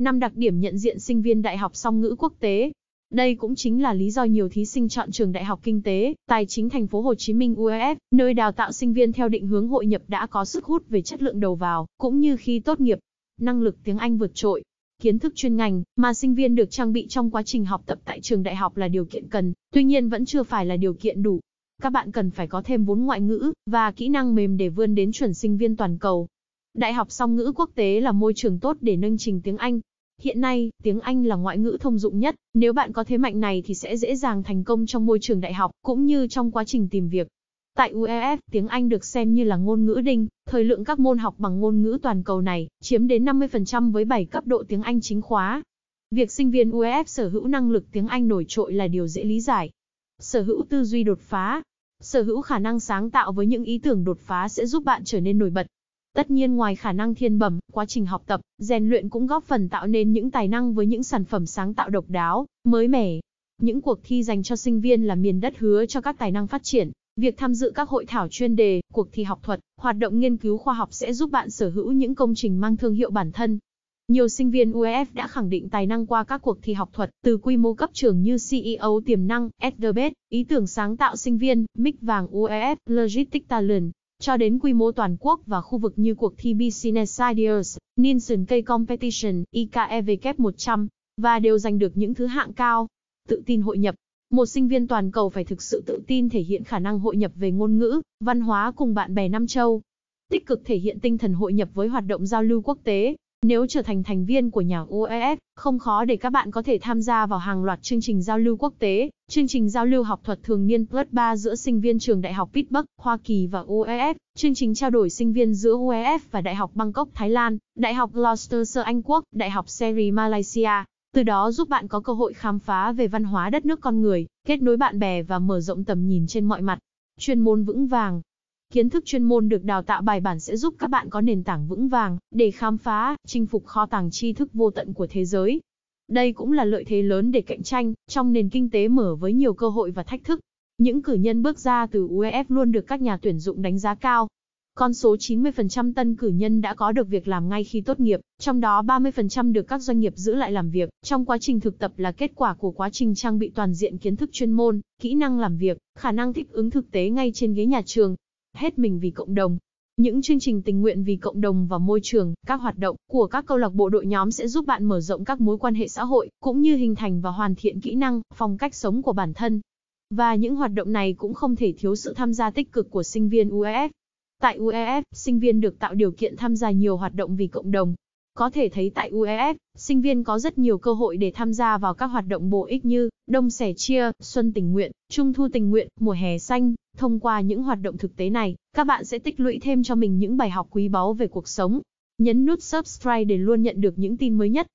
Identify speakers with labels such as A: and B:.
A: năm đặc điểm nhận diện sinh viên đại học song ngữ quốc tế. Đây cũng chính là lý do nhiều thí sinh chọn trường Đại học Kinh tế, Tài chính thành phố Hồ Chí Minh UEF, nơi đào tạo sinh viên theo định hướng hội nhập đã có sức hút về chất lượng đầu vào, cũng như khi tốt nghiệp. Năng lực tiếng Anh vượt trội, kiến thức chuyên ngành mà sinh viên được trang bị trong quá trình học tập tại trường đại học là điều kiện cần, tuy nhiên vẫn chưa phải là điều kiện đủ. Các bạn cần phải có thêm vốn ngoại ngữ và kỹ năng mềm để vươn đến chuẩn sinh viên toàn cầu. Đại học song ngữ quốc tế là môi trường tốt để nâng trình tiếng Anh, Hiện nay, tiếng Anh là ngoại ngữ thông dụng nhất, nếu bạn có thế mạnh này thì sẽ dễ dàng thành công trong môi trường đại học, cũng như trong quá trình tìm việc. Tại UEF, tiếng Anh được xem như là ngôn ngữ đinh, thời lượng các môn học bằng ngôn ngữ toàn cầu này chiếm đến 50% với 7 cấp độ tiếng Anh chính khóa. Việc sinh viên UEF sở hữu năng lực tiếng Anh nổi trội là điều dễ lý giải. Sở hữu tư duy đột phá, sở hữu khả năng sáng tạo với những ý tưởng đột phá sẽ giúp bạn trở nên nổi bật, Tất nhiên ngoài khả năng thiên bẩm, quá trình học tập, rèn luyện cũng góp phần tạo nên những tài năng với những sản phẩm sáng tạo độc đáo, mới mẻ. Những cuộc thi dành cho sinh viên là miền đất hứa cho các tài năng phát triển. Việc tham dự các hội thảo chuyên đề, cuộc thi học thuật, hoạt động nghiên cứu khoa học sẽ giúp bạn sở hữu những công trình mang thương hiệu bản thân. Nhiều sinh viên UEF đã khẳng định tài năng qua các cuộc thi học thuật từ quy mô cấp trường như CEO tiềm năng, SDBET, ý tưởng sáng tạo sinh viên, Mick vàng UEF, Logistic Talent, cho đến quy mô toàn quốc và khu vực như cuộc thi Business Ideas, Nielsen K Competition, IKEVK 100, và đều giành được những thứ hạng cao. Tự tin hội nhập. Một sinh viên toàn cầu phải thực sự tự tin thể hiện khả năng hội nhập về ngôn ngữ, văn hóa cùng bạn bè Nam Châu. Tích cực thể hiện tinh thần hội nhập với hoạt động giao lưu quốc tế, nếu trở thành thành viên của nhà UEF, không khó để các bạn có thể tham gia vào hàng loạt chương trình giao lưu quốc tế, chương trình giao lưu học thuật thường niên Plus 3 giữa sinh viên trường Đại học Pittsburgh, Hoa Kỳ và UEF, chương trình trao đổi sinh viên giữa UEF và Đại học Bangkok, Thái Lan, Đại học Gloucester, Anh Quốc, Đại học Seri, Malaysia. Từ đó giúp bạn có cơ hội khám phá về văn hóa đất nước con người, kết nối bạn bè và mở rộng tầm nhìn trên mọi mặt. Chuyên môn vững vàng, Kiến thức chuyên môn được đào tạo bài bản sẽ giúp các bạn có nền tảng vững vàng để khám phá, chinh phục kho tàng tri thức vô tận của thế giới. Đây cũng là lợi thế lớn để cạnh tranh trong nền kinh tế mở với nhiều cơ hội và thách thức. Những cử nhân bước ra từ UEF luôn được các nhà tuyển dụng đánh giá cao. Con số 90% tân cử nhân đã có được việc làm ngay khi tốt nghiệp, trong đó 30% được các doanh nghiệp giữ lại làm việc. Trong quá trình thực tập là kết quả của quá trình trang bị toàn diện kiến thức chuyên môn, kỹ năng làm việc, khả năng thích ứng thực tế ngay trên ghế nhà trường, hết mình vì cộng đồng. Những chương trình tình nguyện vì cộng đồng và môi trường, các hoạt động của các câu lạc bộ đội nhóm sẽ giúp bạn mở rộng các mối quan hệ xã hội, cũng như hình thành và hoàn thiện kỹ năng, phong cách sống của bản thân. Và những hoạt động này cũng không thể thiếu sự tham gia tích cực của sinh viên UEF. Tại UEF, sinh viên được tạo điều kiện tham gia nhiều hoạt động vì cộng đồng, có thể thấy tại UEF, sinh viên có rất nhiều cơ hội để tham gia vào các hoạt động bổ ích như Đông Sẻ Chia, Xuân Tình Nguyện, Trung Thu Tình Nguyện, Mùa Hè Xanh. Thông qua những hoạt động thực tế này, các bạn sẽ tích lũy thêm cho mình những bài học quý báu về cuộc sống. Nhấn nút subscribe để luôn nhận được những tin mới nhất.